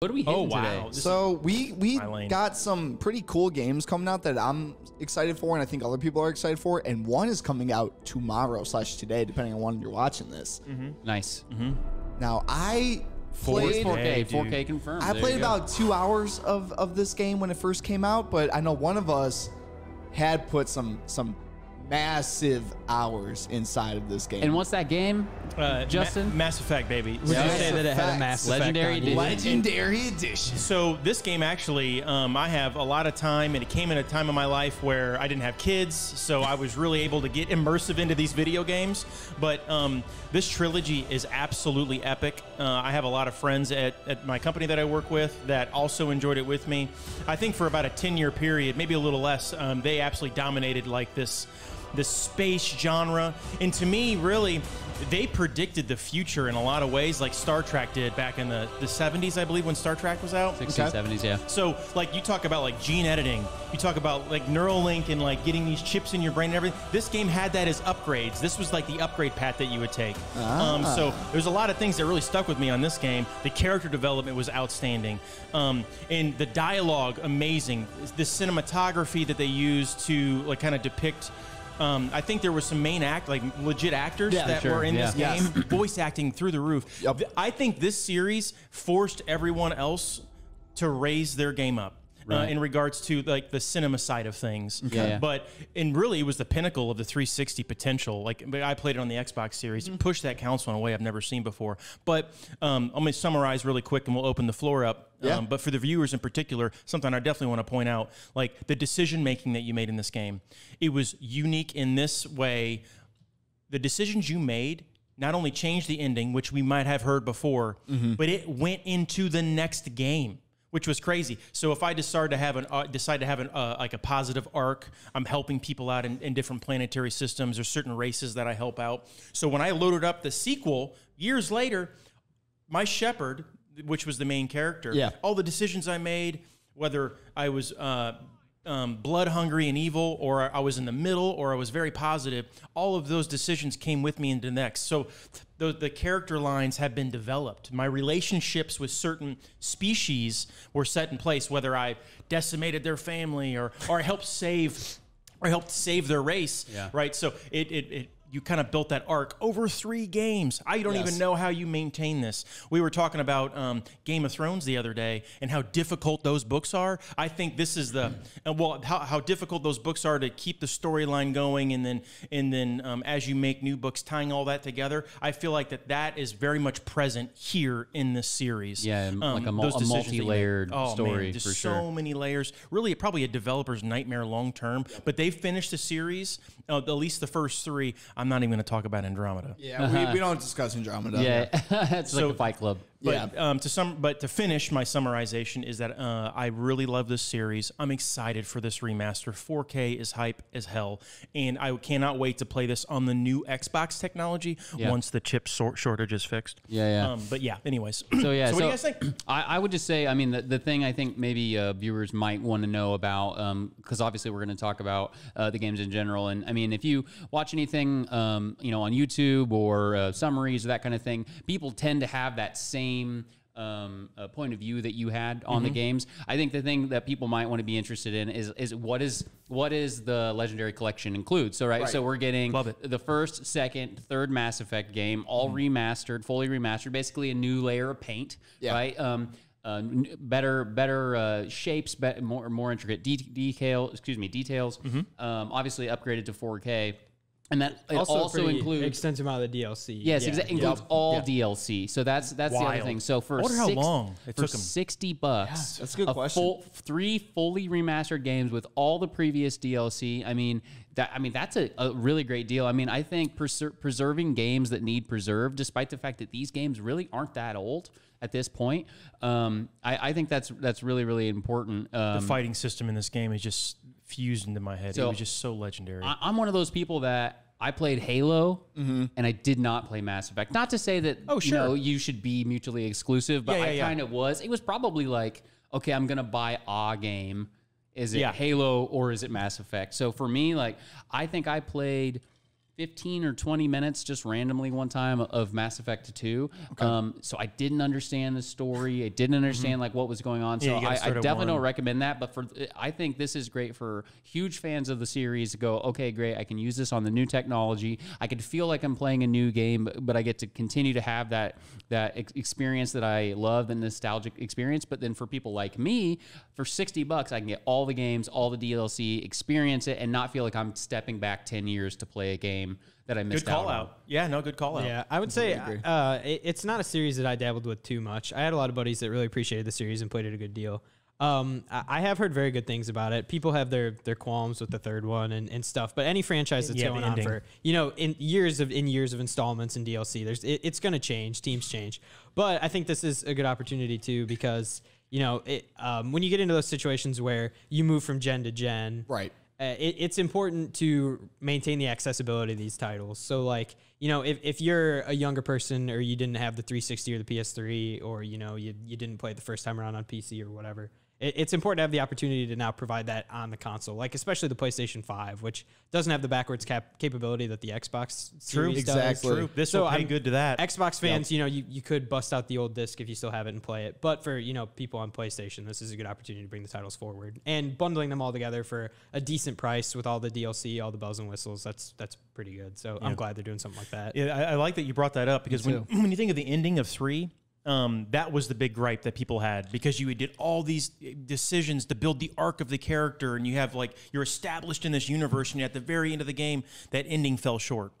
What are we oh, hitting oh, wow. today? This so we we got some pretty cool games coming out that I'm excited for, and I think other people are excited for. And one is coming out tomorrow slash today, depending on when you're watching this. Mm -hmm. Nice. Mm -hmm. Now I played 4K, hey, 4K confirmed. I there played about two hours of of this game when it first came out, but I know one of us had put some some massive hours inside of this game. And what's that game, uh, Justin? Ma- Mass Effect, baby. Would you say that it had a Mass Legendary Effect? Legendary Edition. Legendary Edition. So this game actually, um, I have a lot of time, and it came in a time in my life where I didn't have kids, so I was really able to get immersive into these video games. But um, this trilogy is absolutely epic. Uh, I have a lot of friends at, at my company that I work with that also enjoyed it with me. I think for about a 10-year period, maybe a little less, um, they absolutely dominated like this the space genre. And to me, really, they predicted the future in a lot of ways, like Star Trek did back in the, the 70s, I believe, when Star Trek was out. 60s, okay. 70s, yeah. So, like, you talk about, like, gene editing. You talk about, like, Neuralink and, like, getting these chips in your brain and everything. This game had that as upgrades. This was, like, the upgrade path that you would take. Ah. Um, so, ah. there's a lot of things that really stuck with me on this game. The character development was outstanding. Um, and the dialogue, amazing. The cinematography that they used to, like, kind of depict um, I think there was some main act, like legit actors Yeah, that sure. were in this game, voice acting through the roof. Yep. I think this series forced everyone else to raise their game up. Uh, right. uh, in regards to like the cinema side of things. Okay. Yeah. But and really, it was the pinnacle of the 360 potential. Like I played it on the Xbox Series, mm pushed that console in a way I've never seen before. But um, I'm going to summarize really quick, and we'll open the floor up. Yeah. Um, but for the viewers in particular, something I definitely want to point out, like the decision making that you made in this game, it was unique in this way. The decisions you made not only changed the ending, which we might have heard before, mm-hmm. but it went into the next game which was crazy. So if I decide to have an uh, decide to have an uh, like a positive arc, I'm helping people out in, in different planetary systems or certain races that I help out. So when I loaded up the sequel years later, my shepherd, which was the main character, yeah. all the decisions I made, whether I was uh, um, blood hungry and evil, or I was in the middle, or I was very positive. All of those decisions came with me into the next. So the, the character lines have been developed. My relationships with certain species were set in place, whether I decimated their family or, or I helped save or helped save their race, yeah. right? So it, it, it you kind of built that arc over three games. I don't yes. even know how you maintain this. We were talking about um, Game of Thrones the other day and how difficult those books are. I think this is the well how, how, difficult those books are to keep the storyline going and then and then um, as you make new books tying all that together. I feel like that that is very much present here in this series. Yeah, um, like a, um, mul a multi-layered oh, story man, for so sure. So many layers. Really, probably a developer's nightmare long term. But they finished the series, uh, at least the first three. I'm not even going to talk about Andromeda. Yeah, we, we don't discuss Andromeda. Yeah, it's like a Fight Club. But yeah. um, to some, but to finish my summarization is that uh, I really love this series. I'm excited for this remaster. 4K is hype as hell, and I cannot wait to play this on the new Xbox technology yeah. once the chip shortage is fixed. Yeah, yeah. Um, but yeah, anyways. So yeah. so what do you guys think? I, I, would just say, I mean, the, the thing I think maybe uh, viewers might want to know about, because um, obviously we're going to talk about uh, the games in general, and I mean, if you watch anything, um, you know, on YouTube or uh, summaries or that kind of thing, people tend to have that same same um, uh, point of view that you had on mm-hmm. the games. I think the thing that people might want to be interested in is is what is what is the legendary collection include. So right, right. so we're getting the first, second, third Mass Effect game, all mm-hmm. remastered, fully remastered, basically a new layer of paint, yeah. right? Um, uh, better better uh, shapes, be- more more intricate de- detail. Excuse me, details. Mm-hmm. Um, obviously upgraded to 4K and that it also, also includes extensive amount of the DLC. Yes, yeah. Exa- includes yep. all DLC. So that's that's Wild. the other thing. So for I six, how long it sixty bucks, yeah, that's a good a question. Full, three fully remastered games with all the previous DLC. I mean, that I mean that's a, a really great deal. I mean, I think preser- preserving games that need preserved, despite the fact that these games really aren't that old at this point, um, I, I, think that's that's really really important. Um, the fighting system in this game is just fused into my head. So, it was just so legendary. I, am one of those people that I played Halo mm-hmm. and I did not play Mass Effect. Not to say that oh, sure. you know you should be mutually exclusive, but yeah, yeah, I yeah. kind of was. It was probably like, okay, I'm gonna buy a game. Is it Halo or is it Mass Effect? So for me, like I think I played 15 or 20 minutes just randomly one time of Mass Effect 2. Okay. Um, so I didn't understand the story. I didn't mm-hmm. understand mm-hmm. like what was going on. So yeah, I, I, definitely don't recommend that. But for I think this is great for huge fans of the series to go, okay, great. I can use this on the new technology. I could feel like I'm playing a new game, but, I get to continue to have that that ex- experience that I love the nostalgic experience. But then for people like me, for 60 bucks, I can get all the games, all the DLC, experience it, and not feel like I'm stepping back 10 years to play a game game that I missed. Good call out. out. Yeah, no, good call out. Yeah, I would say uh, it, it's not a series that I dabbled with too much. I had a lot of buddies that really appreciated the series and played it a good deal. Um, I, have heard very good things about it. People have their their qualms with the third one and, and stuff, but any franchise that's yeah, going on for you know in years of in years of installments and DLC, there's it, it's going to change. Teams change, but I think this is a good opportunity too because you know it, um, when you get into those situations where you move from gen to gen, right? Uh, it, it's important to maintain the accessibility of these titles. So, like, you know, if, if you're a younger person or you didn't have the 360 or the PS3, or, you know, you, you didn't play it the first time around on PC or whatever, it's important to have the opportunity to now provide that on the console, like especially the PlayStation Five, which doesn't have the backwards cap capability that the Xbox True, Series exactly. Does. True. This so will pay I'm, good to that. Xbox fans, yep. you know, you, you could bust out the old disc if you still have it and play it. But for you know people on PlayStation, this is a good opportunity to bring the titles forward and bundling them all together for a decent price with all the DLC, all the bells and whistles. That's that's pretty good. So yeah. I'm glad they're doing something like that. Yeah, I, I, like that you brought that up because when when you think of the ending of three um, that was the big gripe that people had because you did all these decisions to build the arc of the character, and you have like you're established in this universe, and at the very end of the game, that ending fell short,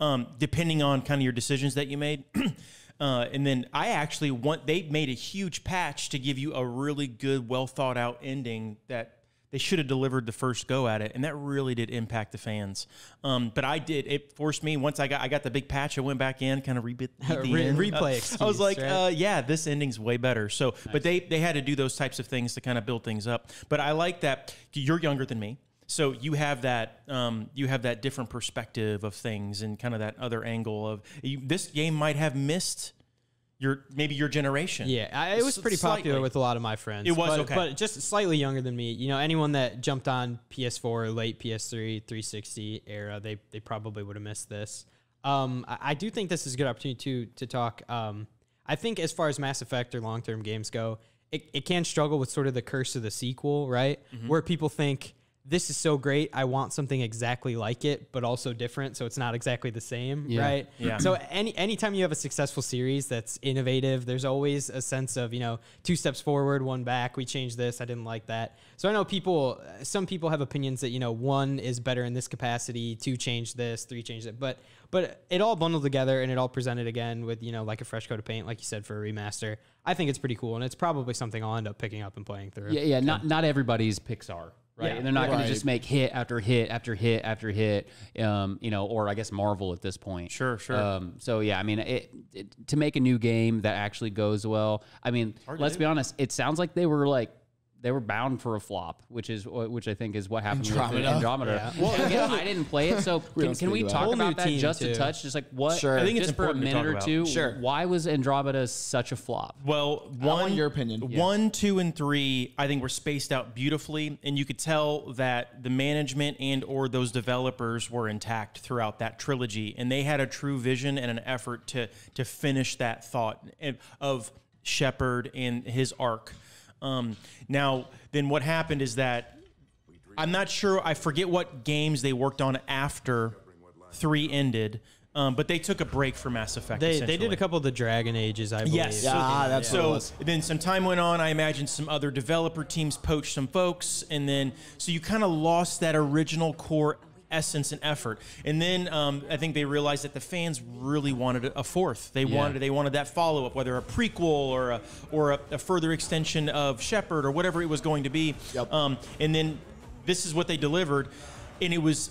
um, depending on kind of your decisions that you made. uh, and then I actually want they made a huge patch to give you a really good, well thought out ending that they should have delivered the first go at it, and that really did impact the fans. Um, but I did. It forced me once I got I got the big patch. I went back in, kind of rebit the Re- end. replay. Uh, I was like, right? uh, yeah, this ending's way better. So, nice. but they they had to do those types of things to kind of build things up. But I like that you're younger than me. So you have that um, you have that different perspective of things and kind of that other angle of you, this game might have missed your maybe your generation. Yeah, I, it was pretty slightly. popular with a lot of my friends. It was but, okay, but just slightly younger than me. You know, anyone that jumped on PS4, late PS3, 360 era, they they probably would have missed this. Um, I, I, do think this is a good opportunity to to talk. Um, I think as far as Mass Effect or long term games go, it, it can struggle with sort of the curse of the sequel, right? Mm-hmm. Where people think this is so great. I want something exactly like it, but also different. So it's not exactly the same, yeah. right? Yeah. So any anytime you have a successful series that's innovative, there's always a sense of you know two steps forward, one back. We changed this. I didn't like that. So I know people. Some people have opinions that you know one is better in this capacity, two change this, three change it. But but it all bundled together and it all presented again with you know like a fresh coat of paint, like you said for a remaster. I think it's pretty cool, and it's probably something I'll end up picking up and playing through. Yeah, yeah. Not not everybody's Pixar right? Yeah, and they're not right. going to just make hit after hit after hit after hit, um, you know, or I guess Marvel at this point. Sure, sure. Um, so yeah, I mean, it, it, to make a new game that actually goes well. I mean, let's be honest. It sounds like they were like they were bound for a flop, which is uh, which I think is what happened Andromeda. with Andromeda. Yeah. Well, again, I didn't play it, so we can, can we about talk about that just too. a touch? Just like what? Sure. I think just it's for a minute or two. Sure. Why was Andromeda such a flop? Well, one your opinion. One, yeah. two, and three, I think were spaced out beautifully, and you could tell that the management and or those developers were intact throughout that trilogy, and they had a true vision and an effort to to finish that thought eh, of Shepard and his arc um, now, then what happened is that I'm not sure. I forget what games they worked on after three ended. Um, but they took a break for Mass Effect. They, they did a couple of the Dragon Ages, I believe. Yes, ah, that's so. Then some time went on. I imagine some other developer teams poached some folks, and then so you kind of lost that original core essence and effort. And then um, I think they realized that the fans really wanted a fourth. They yeah. wanted they wanted that follow up, whether a prequel or a or a, a, further extension of Shepard or whatever it was going to be. Yep. Um, and then this is what they delivered, and it was.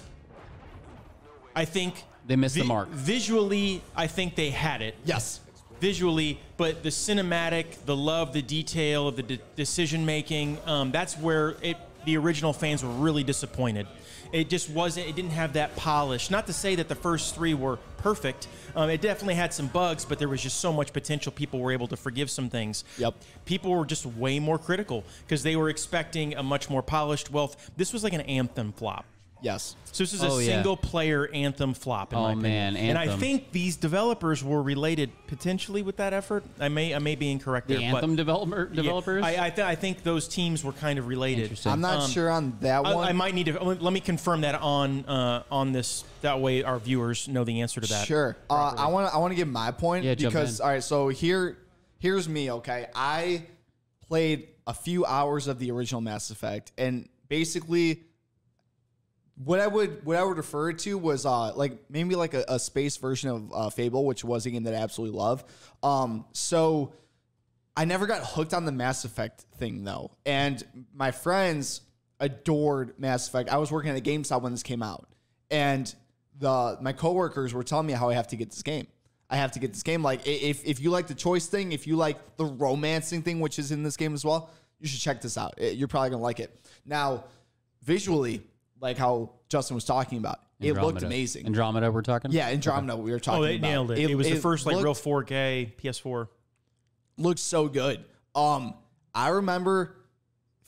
I think they missed vi- the mark. Visually, I think they had it. Yes. Visually, but the cinematic, the love, the detail of the de- decision making, um, that's where it the original fans were really disappointed. It just wasn't. It didn't have that polish. Not to say that the first three were perfect. Um, it definitely had some bugs, but there was just so much potential. People were able to forgive some things. Yep. People were just way more critical because they were expecting a much more polished wealth. This was like an anthem flop. Yes. So this is oh, a yeah. single player Anthem flop. In oh my opinion. man, Anthem. and I think these developers were related potentially with that effort. I may I may be incorrect. The there, Anthem developer developers. Yeah, I I, th- I, think those teams were kind of related. I'm not um, sure on that one. I, I, might need to let me confirm that on uh, on this. That way, our viewers know the answer to that. Sure. Uh, I want I want to give my point yeah, because all right. So here here's me. Okay, I played a few hours of the original Mass Effect and basically what I would what I would refer to was uh like maybe like a, a space version of uh, Fable, which was a game that I absolutely love. Um, so I never got hooked on the Mass Effect thing though, and my friends adored Mass Effect. I was working at a GameStop when this came out, and the my coworkers were telling me how I have to get this game. I have to get this game. Like if if you like the choice thing, if you like the romancing thing, which is in this game as well, you should check this out. It, eh, you're probably gonna like it. Now, visually like how Justin was talking about. Andromeda. It looked amazing. Andromeda, we're talking. Yeah, Andromeda. Okay. We were oh, talking. Oh, they about. nailed it. it. It was it the first like looked, real 4K PS4. Looked so good. Um, I remember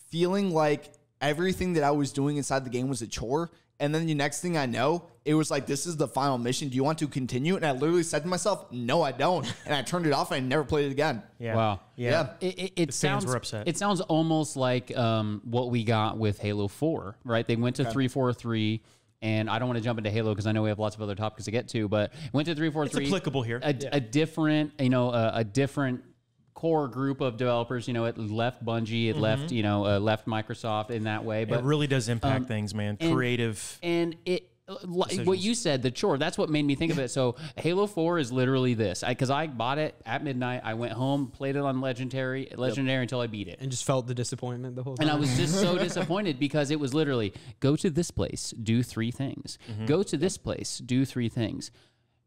feeling like everything that I was doing inside the game was a chore and then the next thing I know, it was like, this is the final mission. Do you want to continue? And I literally said to myself, no, I don't. And I turned it off and I never played it again. Yeah. Wow. Yeah. yeah. It, it, it sounds, were upset. It sounds almost like um, what we got with Halo 4, right? They went to okay. 343. And I don't want to jump into Halo because I know we have lots of other topics to get to, but went to 343. It's applicable here. A, yeah. a different, you know, a, a different core group of developers. You know, it left Bungie, it mm-hmm. left you know, uh, left Microsoft in that way. But it really does um, impact um, things, man. And, Creative and it. Uh, decisions. What you said, the chore. That's what made me think of it. So Halo Four is literally this. because I, I bought it at midnight. I went home, played it on Legendary, Legendary yep. until I beat it, and just felt the disappointment the whole time. And I was just so disappointed because it was literally go to this place, do three things. Mm-hmm. Go to this place, do three things.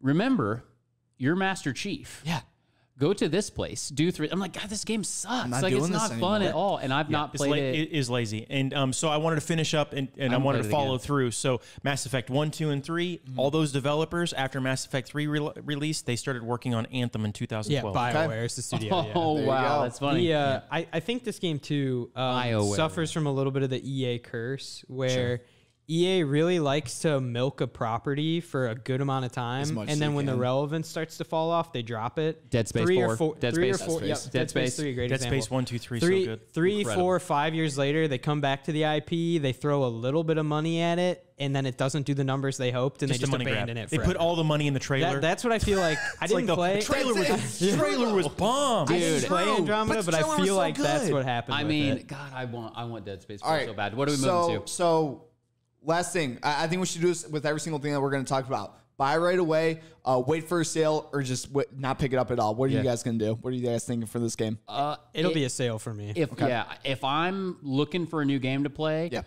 Remember, you're Master Chief. Yeah go to this place, do three. I'm like, God, this game sucks. Like it's not fun anymore. at all, and I've yeah, not played la- it. It is lazy, and um, so I wanted to finish up and, and I, wanted to follow again. through. So Mass Effect one, two, and 3 mm-hmm. all those developers after Mass Effect three re- release, they started working on Anthem in 2012. Yeah, Bioware okay. is the studio. Oh, yeah. oh wow, that's funny. The, uh, yeah, I, I think this game too um, suffers from a little bit of the EA curse where. Sure EA really likes to milk a property for a good amount of time, and then when can. the relevance starts to fall off, they drop it. Dead Space three four, or four, Dead three Space, or four, Dead Space, yep, Dead, Space, three, great Dead example. Space one, two, three, three, so good. years later, they come back to the IP, they throw a little bit of money at it, and then it doesn't do the numbers they hoped, and just they just abandon grab. it. Forever. They put all the money in the trailer. That, that's what I feel like. I didn't like the, play. The trailer was the trailer was bomb. Dude, I didn't play Andromeda, but, but I feel so like good. that's what happened. I mean, God, I want I want Dead Space four so bad. What are we moving to? So last thing, I, I think we should do this with every single thing that we're going to talk about. Buy right away, uh, wait for a sale, or just w- not pick it up at all. What are Yeah. you guys going to do? What are you guys thinking for this game? Uh, It'll be a sale for me. if yeah, if I'm looking for a new game to play, Yeah.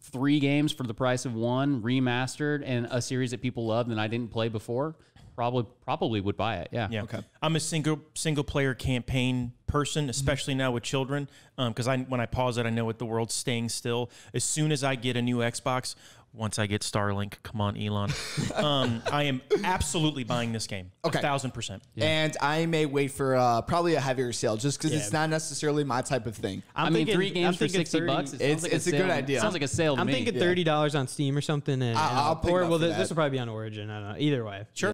three games for the price of one, remastered, and a series that people love that I didn't play before, probably probably would buy it. Yeah. Yeah. Okay. I'm a single single player campaign person, especially mm-hmm. now with children, because um, I when I pause it, I know what the world's staying still. As soon as I get a new Xbox, once I get Starlink, come on, Elon, um, I am absolutely buying this game. Okay, thousand percent. Yeah. And I may wait for uh, probably a heavier sale, just because yeah. it's not necessarily my type of thing. I'm i mean, thinking, three games I'm for sixty 30, bucks. It it's, like it's a, a good idea. It sounds like a sale. I'm me. thinking thirty dollars yeah. on Steam or something. And, I, will or well, this, this will probably be on Origin. I don't know. Either way, sure.